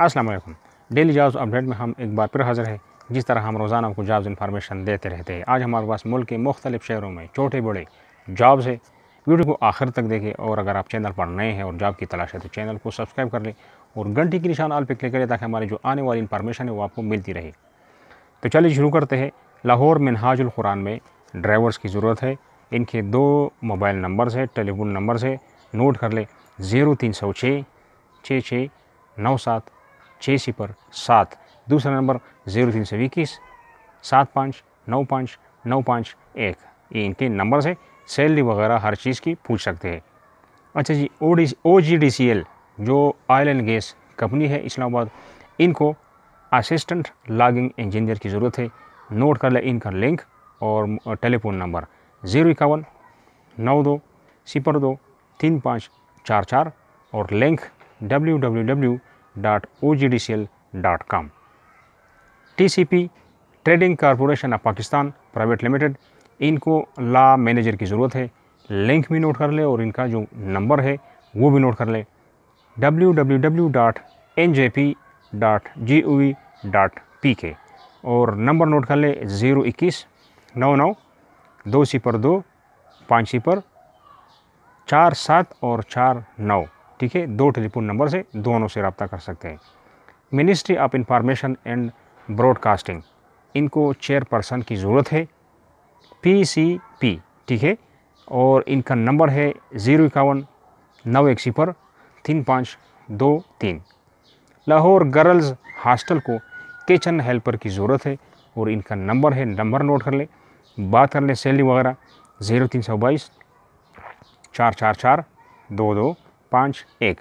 अस्सलाम वालेकुम daily jobs update में हम एक बार फिर हाजिर हैं जिस तरह हम रोज़ाना आपको जॉब्स इन्फॉर्मेशन देते रहते हैं आज हमारे पास मुल्क के मुख्तलिफ शहरों में छोटे बड़े जॉब्स हैं वीडियो को आखिर तक देखें और अगर आप चैनल पर नए हैं और जॉब की तलाश है तो चैनल को सब्सक्राइब कर लें और घंटी की निशान आल पर क्लिक करें ताकि हमारी जो आने वाली इन्फॉर्मेशन है वो आपको मिलती रहे तो चलिए शुरू करते हैं लाहौर मिनहाजुल कुरान में ड्राइवर्स की ज़रूरत है इनके दो मोबाइल नंबर्स है टेलीफोन नंबर्स है नोट कर लें ज़ीरो तीन सौ छः छः छः नौ सात छः सिपर सात दूसरा नंबर जीरो तीन सौ इक्कीस सात पाँच नौ पाँच नौ पाँच एक ये इनके नंबर से सैलरी वगैरह हर चीज़ की पूछ सकते हैं अच्छा जी O D O G D C L जो ऑयल एंड गैस कंपनी है इस्लामाबाद इनको असिस्टेंट लॉगिंग इंजीनियर की ज़रूरत है नोट कर लें इनका लिंक और टेलीफोन नंबर ज़ीरो इक्यावन नौ दो सिपर दो तीन पाँच चार चार और link W W W dot O G D C L dot com T C P trading corporation of Pakistan private limited इनको ला मैनेजर की ज़रूरत है लिंक भी नोट कर ले और इनका जो नंबर है वो भी नोट कर ले W W W dot N J P dot G O V dot P K और नंबर नोट कर ले ज़ीरो इक्कीस नौ नौ दो सिपर दो पाँच सिपर चार सात और चार नौ ठीक है दो टेलीफोन नंबर से दोनों से रबता कर सकते हैं ministry of information and broadcasting इनको चेयरपर्सन की ज़रूरत है पी सी पी ठीक है और इनका नंबर है ज़ीरो इक्यावन नौ एक सिफर तीन पाँच दो तीन लाहौर गर्ल्स हॉस्टल को किचन हेल्पर की ज़रूरत है और इनका नंबर है नंबर नोट कर लें बात कर लें सैलरी वगैरह ज़ीरो तीन सौ बाईस चार चार चार दो दो पाँच एक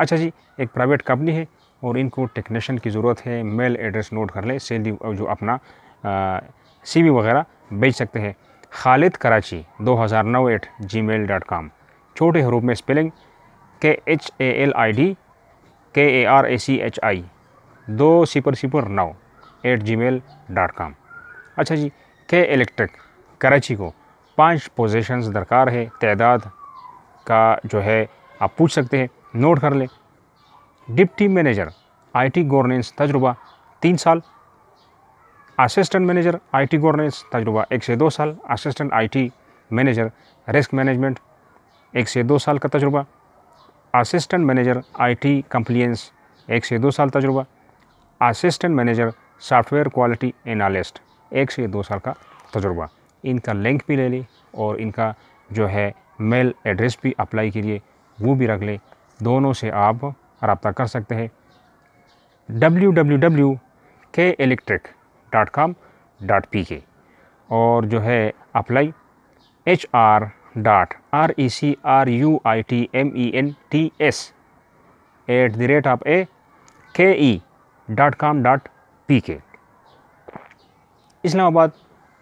अच्छा जी एक प्राइवेट कंपनी है और इनको टेक्नीशियन की ज़रूरत है मेल एड्रेस नोट कर लें सैलरी जो अपना सी वगैरह भेज सकते हैं खालिद कराची दो हज़ार नौ at G mail dot com छोटे हरूप में spelling K H A L I D K A R A C H I दो सिपर सिपर नौ at G mail dot com अच्छा जी के इलेक्ट्रिक कराची को पांच पोजीशंस दरकार है तदाद का जो है आप पूछ सकते हैं नोट कर लें डिप्टी मैनेजर आईटी गवर्नेंस तजुर्बा तीन साल असिस्टेंट मैनेजर आईटी गवर्नेंस तजुर्बा एक से दो साल assistant IT manager risk management एक से दो साल का तजुर्बा असिस्टेंट मैनेजर आईटी कंप्लियंस एक से दो साल तजुर्बा assistant manager software quality analyst एक से दो साल का तजुर्बा इनका लिंक भी ले लें और इनका जो है मेल एड्रेस भी अप्लाई कीजिए वो भी रख लें दोनों से आप रबता कर सकते हैं W W W K electric dot com dot P K और जो है apply H R dot R E C R U I T M E N T S at the rate of A K E dot com dot P K Islamabad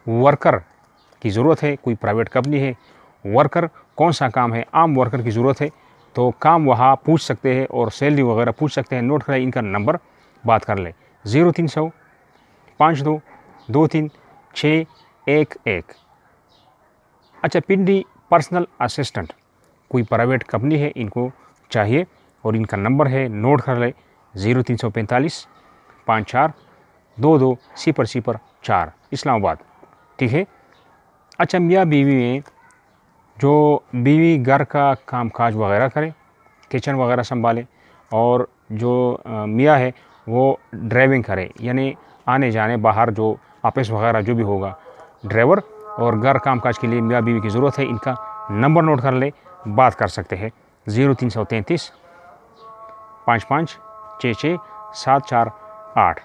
worker की ज़रूरत है कोई private company है worker कौन सा काम है आम वर्कर की ज़रूरत है तो काम वहाँ पूछ सकते हैं और सैलरी वगैरह पूछ सकते हैं नोट कराए इनका नंबर बात कर लें ज़ीरो तीन सौ पाँच दो दो तीन छः एक एक अच्छा पिंडी पर्सनल असिस्टेंट कोई प्राइवेट कंपनी है इनको चाहिए और इनका नंबर है नोट कर लें ज़ीरो तीन सौ पैंतालीस पाँच चार दो दो सिपर सिपर चार इस्लामाबाद ठीक है अच्छा मियाँ बीवी में जो बीवी घर का काम काज वगैरह करे किचन वगैरह संभाले और जो मियाँ है वो ड्राइविंग करे यानी आने जाने बाहर जो ऑफिस वगैरह जो भी होगा ड्राइवर और घर काम काज के लिए मियाँ बीवी की ज़रूरत है इनका नंबर नोट कर ले बात कर सकते हैं ज़ीरो तीन सौ तैंतीस पाँच पाँच छः छः सात चार आठ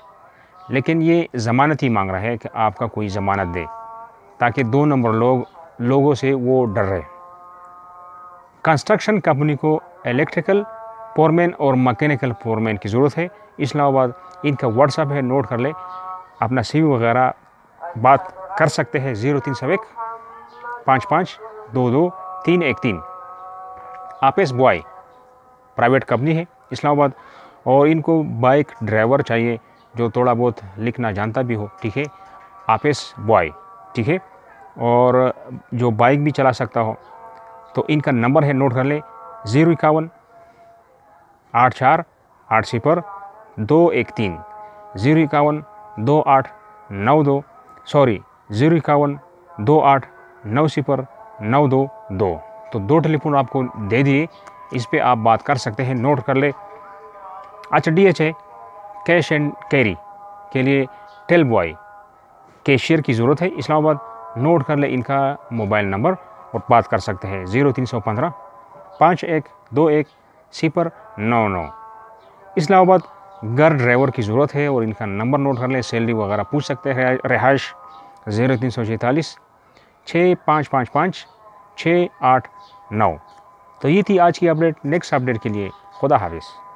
लेकिन ये ज़मानत ही मांग रहा है कि आपका कोई ज़मानत दे ताकि दो नंबर लोग लोगों से वो डर रहे कंस्ट्रक्शन कंपनी को इलेक्ट्रिकल फोरमैन और मैकेनिकल फोरमैन की ज़रूरत है इस्लामाबाद इनका व्हाट्सअप है नोट कर ले अपना सी वगैरह बात कर सकते हैं ज़ीरो तीन सौ एक पाँच पाँच दो दो तीन एक तीन आपेस बॉय प्राइवेट कंपनी है इस्लामाबाद और इनको बाइक ड्राइवर चाहिए जो थोड़ा बहुत लिखना जानता भी हो ठीक है आपेस बॉय ठीक है और जो बाइक भी चला सकता हो तो इनका नंबर है नोट कर लें ज़ीरो इक्यावन आठ चार आठ सिफर दो एक तीन ज़ीरो इक्यावन दो आठ नौ दो सॉरी ज़ीरो इक्यावन दो आठ नौ सिफ़र नौ दो दो तो दो टेलीफोन आपको दे दिए इस पर आप बात कर सकते हैं नोट कर ले अच्छा डी एच है कैश एंड कैरी के लिए टेल बॉय कैशियर की ज़रूरत है इस्लामाबाद नोट कर ले इनका मोबाइल नंबर और बात कर सकते हैं ज़ीरो तीन सौ पंद्रह पाँच एक दो एक सिपर नौ नौ इस्लामाबाद घर ड्राइवर की ज़रूरत है और इनका नंबर नोट कर लें सैलरी वगैरह पूछ सकते हैं रिहाइश ज़ीरो तीन सौ सैंतालीस छः पाँच पाँच पाँच छः आठ नौ तो ये थी आज की अपडेट नेक्स्ट अपडेट के लिए खुदा हाफिज़